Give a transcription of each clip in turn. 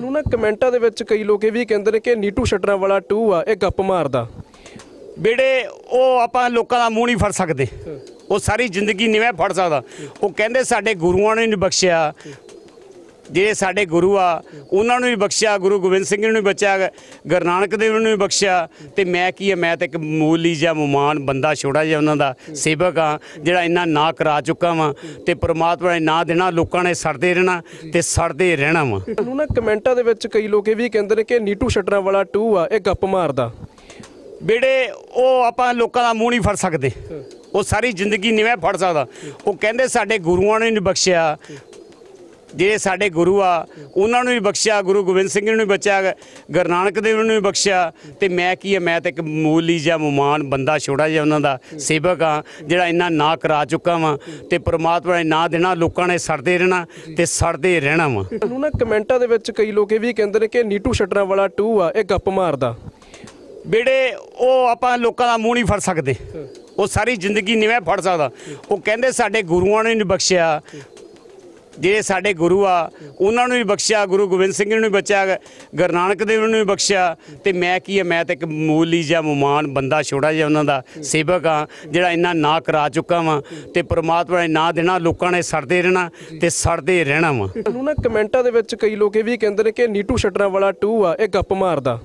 ਨੂੰ ਨਾ ਕਮੈਂਟਾਂ ਦੇ ਵਿੱਚ ਕਈ ਲੋਕ ਇਹ ਵੀ ਕਹਿੰਦੇ ਨੇ ਕਿ ਨੀਟੂ ਸ਼ਟਰਾਂ ਵਾਲਾ 2 ਆ ਇਹ ਗੱਪ ਮਾਰਦਾ ਬੇੜੇ ਉਹ ਆਪਾਂ ਲੋਕਾਂ ਦਾ ਮੂੰਹ ਨਹੀਂ ਫੜ ਸਕਦੇ ਉਹ ਸਾਰੀ ਜ਼ਿੰਦਗੀ ਨਹੀਂ ਮੈਂ ਫੜ ਸਕਦਾ ਉਹ ਕਹਿੰਦੇ ਸਾਡੇ ਗੁਰੂਆਂ ਨੇ ਨਹੀਂ ਬਖਸ਼ਿਆ ਜਿਹੜੇ ਸਾਡੇ ਗੁਰੂ ਆ ਉਹਨਾਂ ਨੂੰ ਵੀ ਬਖਸ਼ਿਆ ਗੁਰੂ ਗੋਬਿੰਦ ਸਿੰਘ ਨੂੰ ਵੀ ਬਚਿਆ ਗੁਰੂ ਨਾਨਕ ਦੇਵ ਨੂੰ ਵੀ ਬਖਸ਼ਿਆ ਤੇ ਮੈਂ ਕੀ ਆ ਮੈਂ ਤਾਂ ਇੱਕ ਮੂਲੀ ਜਾਂ ਮਮਾਨ ਬੰਦਾ ਛੋੜਾ ਜਿਹਾ ਉਹਨਾਂ ਦਾ ਸੇਵਕ ਆ ਜਿਹੜਾ ਇੰਨਾ ਨਾ ਕਰਾ ਚੁੱਕਾ ਵਾਂ ਤੇ ਪ੍ਰਮਾਤਮਾ ਨੇ ਨਾ ਦੇਣਾ ਲੋਕਾਂ ਨੇ ਸੜਦੇ ਰਹਿਣਾ ਤੇ ਸੜਦੇ ਰਹਿਣਾ ਵਾਂ ਨੂੰ ਨਾ ਕਮੈਂਟਾਂ ਦੇ ਵਿੱਚ ਕਈ ਲੋਕ ਇਹ ਵੀ ਕਹਿੰਦੇ ਨੇ ਕਿ ਨੀਟੂ ਛਟਰਾ ਵਾਲਾ 2 ਆ ਇਹ ਗੱਪ ਮਾਰਦਾ ਬੇੜੇ ਉਹ ਆਪਾਂ ਲੋਕਾਂ ਦਾ ਮੂੰਹ ਨਹੀਂ ਫੜ ਸਕਦੇ ਉਹ ਸਾਰੀ ਜ਼ਿੰਦਗੀ ਨਹੀਂ ਮੈਂ ਫੜ ਸਕਦਾ ਉਹ ਕਹਿੰਦੇ ਸਾਡੇ ਗੁਰੂਆਂ ਨੇ ਨਹੀਂ ਬਖਸ਼ਿਆ ਜਿਹੜੇ ਸਾਡੇ ਗੁਰੂ ਆ ਉਹਨਾਂ ਨੂੰ ਵੀ ਬਖਸ਼ਿਆ ਗੁਰੂ ਗੋਬਿੰਦ ਸਿੰਘ ਨੂੰ ਵੀ ਬਚਿਆ ਗੁਰਨਾਨਕ ਦੇਵ ਨੂੰ ਵੀ ਬਖਸ਼ਿਆ ਤੇ ਮੈਂ ਕੀ ਆ ਮੈਂ ਤਾਂ ਇੱਕ ਮੂਲੀ ਜਿਹਾ ਮਮਾਨ ਬੰਦਾ ਛੋੜਾ ਜਿਹਾ ਉਹਨਾਂ ਦਾ ਸੇਵਕ ਆ ਜਿਹੜਾ ਇੰਨਾ ਨਾ ਕਰਾ ਚੁੱਕਾ ਵਾਂ ਤੇ ਪ੍ਰਮਾਤਮਾ ਨੇ ਨਾ ਦੇਣਾ ਲੋਕਾਂ ਨੇ ਸੜਦੇ ਰਹਿਣਾ ਤੇ ਸੜਦੇ ਰਹਿਣਾ ਵਾਂ ਨੂੰ ਨਾ ਕਮੈਂਟਾਂ ਦੇ ਵਿੱਚ ਕਈ ਲੋਕ ਇਹ ਵੀ ਕਹਿੰਦੇ ਨੇ ਕਿ ਨੀਟੂ ਸ਼ਟਰਾਂ ਵਾਲਾ 2 ਆ ਇਹ ਗੱਪ ਮਾਰਦਾ ਬੇੜੇ ਉਹ ਆਪਾਂ ਲੋਕਾਂ ਦਾ ਮੂੰਹ ਨਹੀਂ ਫੜ ਸਕਦੇ ਉਹ ਸਾਰੀ ਜ਼ਿੰਦਗੀ ਨਿਵੇਂ ਫੜ ਸਕਦਾ ਉਹ ਕਹਿੰਦੇ ਸਾਡੇ ਗੁਰੂਆਂ ਨੇ ਨਹੀਂ ਬਖਸ਼ਿਆ ਜਿਹੜੇ ਸਾਡੇ ਗੁਰੂ ਆ ਉਹਨਾਂ ਨੂੰ ਵੀ ਬਖਸ਼ਿਆ ਗੁਰੂ ਗੋਬਿੰਦ ਸਿੰਘ ਨੂੰ ਵੀ ਬਚਿਆ ਗੁਰੂ ਨਾਨਕ ਦੇਵ ਨੂੰ ਵੀ ਬਖਸ਼ਿਆ ਤੇ ਮੈਂ ਕੀ ਆ ਮੈਂ ਤਾਂ ਇੱਕ ਮੂਲੀ ਜਾਂ ਮਮਾਨ ਬੰਦਾ ਛੋੜਾ ਜਿਹਾ ਉਹਨਾਂ ਦਾ ਸੇਵਕ ਆ ਜਿਹੜਾ ਇੰਨਾ ਨਾ ਕਰਾ ਚੁੱਕਾ ਵਾਂ ਤੇ ਪ੍ਰਮਾਤਮਾ ਨੇ ਨਾ ਦੇਣਾ ਲੋਕਾਂ ਨੇ ਸੜਦੇ ਰਹਿਣਾ ਤੇ ਸੜਦੇ ਰਹਿਣਾ ਵਾਂ ਨੂੰ ਨਾ ਕਮੈਂਟਾਂ ਦੇ ਵਿੱਚ ਕਈ ਲੋਕ ਇਹ ਵੀ ਕਹਿੰਦੇ ਨੇ ਕਿ ਨੀਟੂ ਛਟਰਾ ਵਾਲਾ 2 ਆ ਇਹ ਗੱਪ ਮਾਰਦਾ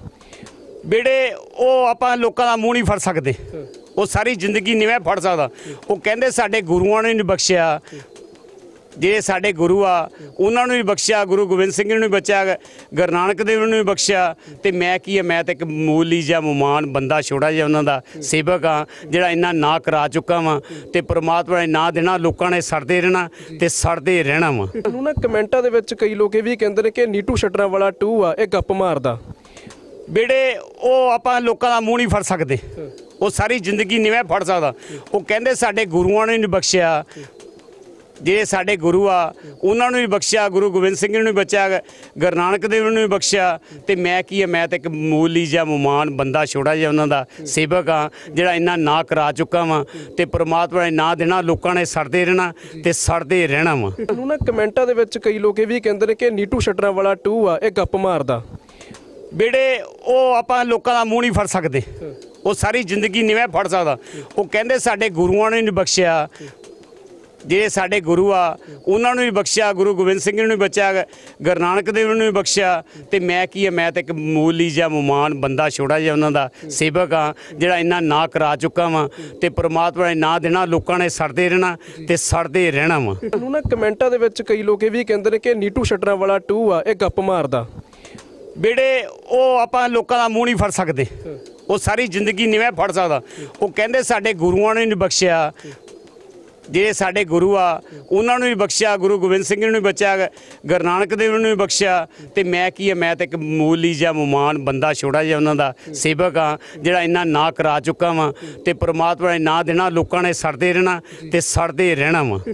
ਬੇੜੇ ਉਹ ਆਪਾਂ ਲੋਕਾਂ ਦਾ ਮੂੰਹ ਨਹੀਂ ਫੜ ਸਕਦੇ ਉਹ ਸਾਰੀ ਜ਼ਿੰਦਗੀ ਨਹੀਂ ਫੜ ਸਕਦਾ ਉਹ ਕਹਿੰਦੇ ਸਾਡੇ ਗੁਰੂਆਂ ਨੇ ਨਹੀਂ ਬਖਸ਼ਿਆ ਜਿਹੜੇ ਸਾਡੇ ਗੁਰੂ ਆ ਉਹਨਾਂ ਨੂੰ ਵੀ ਬਖਸ਼ਿਆ ਗੁਰੂ ਗੋਬਿੰਦ ਸਿੰਘ ਨੂੰ ਵੀ ਬਚਿਆ ਗੁਰੂ ਨਾਨਕ ਦੇਵ ਨੂੰ ਵੀ ਬਖਸ਼ਿਆ ਤੇ ਮੈਂ ਕੀ ਆ ਮੈਂ ਤਾਂ ਇੱਕ ਮੂਲੀ ਜਿਹਾ ਮਮਾਨ ਬੰਦਾ ਛੋੜਾ ਜਿਹਾ ਉਹਨਾਂ ਦਾ ਸੇਵਕ ਆ ਜਿਹੜਾ ਇੰਨਾ ਨਾ ਕਰਾ ਚੁੱਕਾ ਵਾਂ ਤੇ ਪ੍ਰਮਾਤਮਾ ਨੇ ਨਾ ਦੇਣਾ ਲੋਕਾਂ ਨੇ ਸੜਦੇ ਰਹਿਣਾ ਤੇ ਸੜਦੇ ਰਹਿਣਾ ਵਾਂ ਨੂੰ ਨਾ ਕਮੈਂਟਾਂ ਦੇ ਵਿੱਚ ਕਈ ਲੋਕ ਇਹ ਵੀ ਕਹਿੰਦੇ ਨੇ ਕਿ ਨੀਟੂ ਸ਼ਟਰਾਂ ਵਾਲਾ 2 ਆ ਇਹ ਗੱਪ ਮਾਰਦਾ ਬੇੜੇ ਉਹ ਆਪਾਂ ਲੋਕਾਂ ਦਾ ਮੂੰਹ ਨਹੀਂ ਫੜ ਸਕਦੇ ਉਹ ਸਾਰੀ ਜ਼ਿੰਦਗੀ ਨਹੀਂ ਫੜ ਸਕਦਾ ਉਹ ਕਹਿੰਦੇ ਸਾਡੇ ਗੁਰੂਆਂ ਨੇ ਨਹੀਂ ਬਖਸ਼ਿਆ ਜਿਹੜੇ ਸਾਡੇ ਗੁਰੂ ਆ ਉਹਨਾਂ ਨੂੰ ਵੀ ਬਖਸ਼ਿਆ ਗੁਰੂ ਗੋਬਿੰਦ ਸਿੰਘ ਨੂੰ ਵੀ ਬਖਸ਼ਿਆ ਗੁਰੂ ਨਾਨਕ ਦੇਵ ਨੂੰ ਵੀ ਬਖਸ਼ਿਆ ਤੇ ਮੈਂ ਕੀ ਆ ਮੈਂ ਤਾਂ ਇੱਕ ਮੂਲੀ ਜਾਂ ਮਮਾਨ ਬੰਦਾ ਛੋੜਾ ਜਿਹਾ ਉਹਨਾਂ ਦਾ ਸੇਵਕ ਆ ਜਿਹੜਾ ਇੰਨਾ ਨਾ ਕਰਾ ਚੁੱਕਾ ਵਾਂ ਤੇ ਪ੍ਰਮਾਤਮਾ ਨੇ ਨਾ ਦੇਣਾ ਲੋਕਾਂ ਨੇ ਸੜਦੇ ਰਹਿਣਾ ਤੇ ਸੜਦੇ ਰਹਿਣਾ ਵਾਂ ਨੂੰ ਨਾ ਕਮੈਂਟਾਂ ਦੇ ਵਿੱਚ ਕਈ ਲੋਕ ਇਹ ਵੀ ਕਹਿੰਦੇ ਨੇ ਕਿ ਨੀਟੂ ਛਟਰਾ ਵਾਲਾ 2 ਆ ਇਹ ਗੱਪ ਮਾਰਦਾ ਬੇੜੇ ਉਹ ਆਪਾਂ ਲੋਕਾਂ ਦਾ ਮੂੰਹ ਨਹੀਂ ਫੜ ਸਕਦੇ ਉਹ ਸਾਰੀ ਜ਼ਿੰਦਗੀ ਨਿਵੇਂ ਫੜ ਸਕਦਾ ਉਹ ਕਹਿੰਦੇ ਸਾਡੇ ਗੁਰੂਆਂ ਨੇ ਨਹੀਂ ਬਖਸ਼ਿਆ ਜਿਹੜੇ ਸਾਡੇ ਗੁਰੂ ਆ ਉਹਨਾਂ ਨੂੰ ਵੀ ਬਖਸ਼ਿਆ ਗੁਰੂ ਗੋਬਿੰਦ ਸਿੰਘ ਨੂੰ ਵੀ ਬਚਿਆ ਗੁਰੂ ਨਾਨਕ ਦੇਵ ਨੂੰ ਵੀ ਬਖਸ਼ਿਆ ਤੇ ਮੈਂ ਕੀ ਆ ਮੈਂ ਤਾਂ ਇੱਕ ਮੂਲੀ ਜਾਂ ਮਮਾਨ ਬੰਦਾ ਛੋੜਾ ਜਿਹਾ ਉਹਨਾਂ ਦਾ ਸੇਵਕ ਆ ਜਿਹੜਾ ਇੰਨਾ ਨਾ ਕਰਾ ਚੁੱਕਾ ਵਾਂ ਤੇ ਪ੍ਰਮਾਤਮਾ ਨੇ ਨਾ ਦੇਣਾ ਲੋਕਾਂ ਨੇ ਸੜਦੇ ਰਹਿਣਾ ਤੇ ਸੜਦੇ ਰਹਿਣਾ ਵਾਂ ਨੂੰ ਨਾ ਕਮੈਂਟਾਂ ਦੇ ਵਿੱਚ ਕਈ ਲੋਕ ਇਹ ਵੀ ਕਹਿੰਦੇ ਨੇ ਕਿ ਨੀਟੂ ਛਟਰਾ ਵਾਲਾ 2 ਆ ਇਹ ਗੱਪ ਮਾਰਦਾ ਬੇੜੇ ਉਹ ਆਪਾਂ ਲੋਕਾਂ ਦਾ ਮੂੰਹ ਨਹੀਂ ਫੜ ਸਕਦੇ ਉਹ ਸਾਰੀ ਜ਼ਿੰਦਗੀ ਨਹੀਂ ਮੈਂ ਫੜ ਸਕਦਾ ਉਹ ਕਹਿੰਦੇ ਸਾਡੇ ਗੁਰੂਆਂ ਨੇ ਨਹੀਂ ਬਖਸ਼ਿਆ ਜਿਹੜੇ ਸਾਡੇ ਗੁਰੂ ਆ ਉਹਨਾਂ ਨੂੰ ਵੀ ਬਖਸ਼ਿਆ ਗੁਰੂ ਗੋਬਿੰਦ ਸਿੰਘ ਨੂੰ ਵੀ ਬਚਿਆ ਗੁਰਨਾਨਕ ਦੇਵ ਨੂੰ ਵੀ ਬਖਸ਼ਿਆ ਤੇ ਮੈਂ ਕੀ ਆ ਮੈਂ ਤਾਂ ਇੱਕ ਮੂਲੀ ਜਿਹਾ ਮਮਾਨ ਬੰਦਾ ਛੋੜਾ ਜਿਹਾ ਉਹਨਾਂ ਦਾ ਸੇਵਕ ਆ ਜਿਹੜਾ ਇੰਨਾ ਨਾ ਕਰਾ ਚੁੱਕਾ ਵਾਂ ਤੇ ਪ੍ਰਮਾਤਮਾ ਨੇ ਨਾ ਦੇਣਾ ਲੋਕਾਂ ਨੇ ਸੜਦੇ ਰਹਿਣਾ ਤੇ ਸੜਦੇ ਰਹਿਣਾ ਵਾਂ